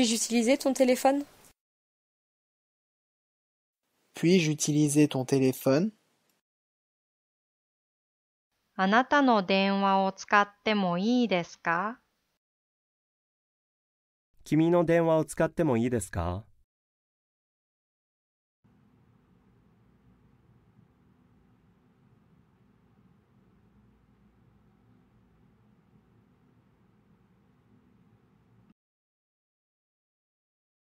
Puis-je utiliser ton téléphone Puis-je utiliser ton téléphone あなたの電話を使ってもいいですか君の電話を使ってもいいですか